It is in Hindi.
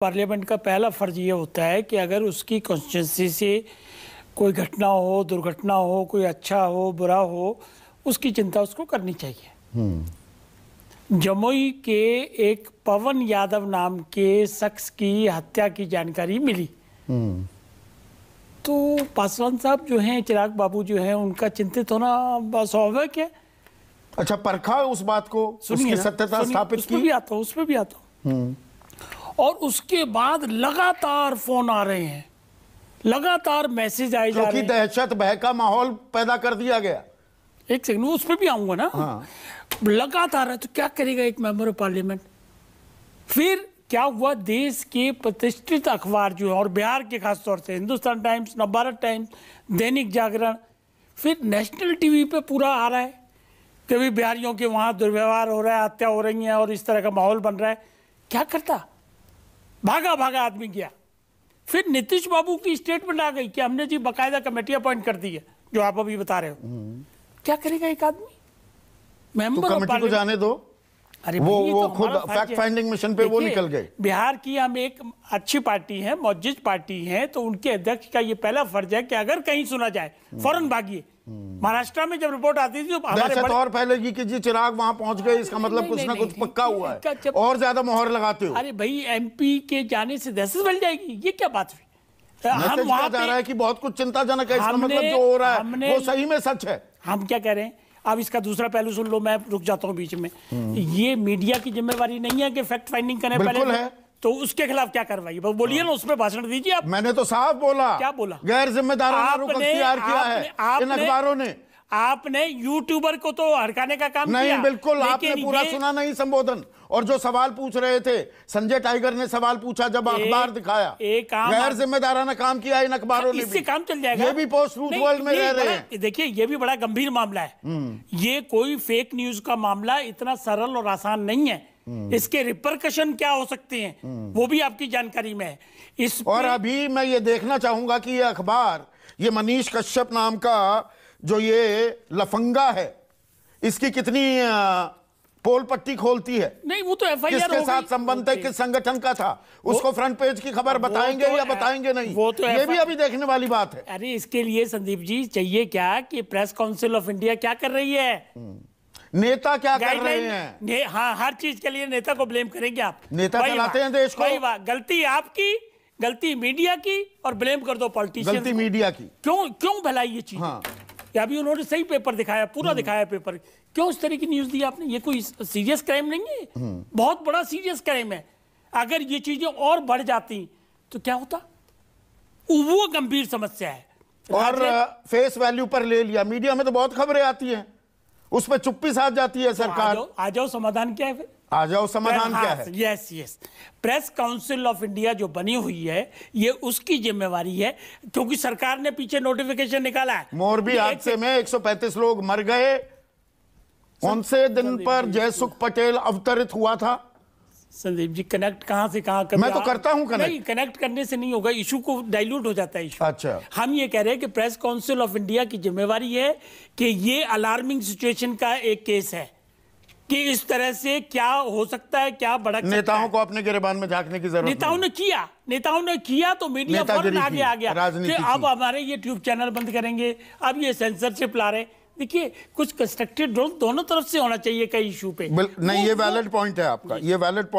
पार्लियामेंट का पहला फ़र्ज ये होता है कि अगर उसकी कॉन्स्टिट्यूंसी से कोई घटना हो दुर्घटना हो कोई अच्छा हो बुरा हो उसकी चिंता उसको करनी चाहिए हम्म। जमुई के एक पवन यादव नाम के शख्स की हत्या की जानकारी मिली हम्म। तो पासवान साहब जो हैं चिराग बाबू जो हैं उनका चिंतित होना स्वाभाविक है अच्छा परखा उस बात को उसकी सत्यता स्थापित की भी आता हूँ उसमें भी आता हूँ और उसके बाद लगातार फोन आ रहे हैं लगातार मैसेज आए जा रहे हैं दहशत भय का माहौल पैदा कर दिया गया एक सेकंड उस पर भी आऊंगा ना हाँ। लगातार है तो क्या करेगा एक मेंबर ऑफ पार्लियामेंट फिर क्या हुआ देश के प्रतिष्ठित अखबार जो है और बिहार के खासतौर से हिंदुस्तान टाइम्स नवभारत टाइम्स दैनिक जागरण फिर नेशनल टीवी पे पूरा आ रहा है कभी बिहारियों के वहाँ दुर्व्यवहार हो रहा है हत्या हो रही है और इस तरह का माहौल बन रहा है क्या करता भागा भागा आदमी गया फिर नीतीश बाबू की स्टेटमेंट आ गई कि हमने जी बकायदा कमेटी अपॉइंट कर दी है जो आप अभी बता रहे हो हम्म। क्या करेगा एक आदमी मेंबर तो को जाने दो अरे वो वो तो खुद फैक्ट फाइंडिंग मिशन पे वो निकल गए बिहार की हम एक अच्छी पार्टी है मौजिज पार्टी है तो उनके अध्यक्ष का ये पहला फर्ज है कि अगर कहीं सुना जाए हम्म। फौरन भागिए महाराष्ट्र में जब रिपोर्ट आती थी तो बड़... और फैलेगी कि जी चिराग वहां पहुंच गए इसका मतलब कुछ ना कुछ पक्का हुआ है और ज्यादा मोहर लगाते हो अरे भाई एमपी के जाने से दहशत बन जाएगी ये क्या बात हुई हम वहां जा रहा है कि बहुत कुछ चिंताजनक है इसका मतलब जो हो रहा है वो सही में सच है हम क्या कह रहे हैं अब इसका दूसरा पहलू सुन लो मैं रुक जाता हूँ बीच में ये मीडिया की जिम्मेवारी नहीं है कि फैक्ट फाइंडिंग करें पहले है तो उसके खिलाफ क्या कार्रवाई बोलिए हाँ। ना उसमें भाषण दीजिए आप मैंने तो साफ बोला क्या बोला गैर जिम्मेदार है अखबारों ने आपने यूट्यूबर को तो हड़काने का काम नहीं किया। बिल्कुल आपने पूरा सुना नहीं संबोधन और जो सवाल पूछ रहे थे संजय टाइगर ने सवाल पूछा जब अखबार दिखाया गैर जिम्मेदाराना काम किया इन अखबारों ने इससे काम चल जाएगा ये भी पोस्ट वर्ल्ड में रह रहे हैं देखिए ये भी बड़ा गंभीर मामला है हम्म। ये कोई फेक न्यूज का मामला इतना सरल और आसान नहीं है हम्म। इसके रिपरकशन क्या हो सकते हैं हम्म। वो भी आपकी जानकारी में है इस और अभी मैं ये देखना चाहूंगा कि ये अखबार ये मनीष कश्यप नाम का जो ये लफंगा है इसकी कितनी पोल पट्टी खोलती है नहीं वो तो एफ आई आर साथ संबंध है किस संगठन का था उसको फ्रंट पेज की खबर बताएंगे तो या बताएंगे नहीं वो तो ये भी अभी देखने वाली बात है अरे इसके लिए संदीप जी चाहिए क्या कि प्रेस काउंसिल ऑफ इंडिया क्या कर रही है हम्म। नेता क्या कर रहे हैं ने, हाँ हर चीज के लिए नेता को ब्लेम करेंगे आप नेता चलाते हैं देश को गलती आपकी गलती मीडिया की और ब्लेम कर दो पॉलिटिशियन गलती मीडिया की क्यों क्यों भलाई ये चीज हाँ। अभी उन्होंने सही पेपर दिखाया पूरा हम्म। दिखाया पेपर क्यों इस तरह की न्यूज दी आपने ये कोई सीरियस क्राइम नहीं है हम्म। बहुत बड़ा सीरियस क्राइम है अगर ये चीजें और बढ़ जाती तो क्या होता वो गंभीर समस्या है और फेस वैल्यू पर ले लिया मीडिया में तो बहुत खबरें आती हैं उसमें चुप्पी साथ जाती है तो सरकार तो आ जाओ समाधान क्या है फिर आ जाओ समाधान हाँ, क्या है yes yes Press Council of India जो बनी हुई है ये उसकी जिम्मेवारी है क्योंकि सरकार ने पीछे नोटिफिकेशन निकाला है मोरबी हादसे में 135 लोग मर गए कौन से दिन पर जयसुख तो- पटेल अवतरित हुआ था संदीप जी कनेक्ट कहाँ से कहाँ मैं तो करता हूँ कनेक्ट नहीं कनेक्ट करने से नहीं होगा इशू को डाइल्यूट हो जाता है इशू अच्छा हम ये कह रहे हैं कि प्रेस काउंसिल ऑफ इंडिया की जिम्मेवारी है कि ये अलार्मिंग सिचुएशन का एक केस है कि इस तरह से क्या हो सकता है क्या बड़ा नेताओं को अपने गिरबान में झांकने की जरूरत नेताओं ने किया नेताओं ने किया तो मीडिया आगे आ गया कि अब हमारे ये ट्यूब चैनल बंद करेंगे अब ये सेंसरशिप ला रहे देखिए कुछ कंस्ट्रक्टेड रोल दोनों तरफ से होना चाहिए कई इशू पे नहीं ये वैलिड पॉइंट है आपका ये वैलिड पॉइंट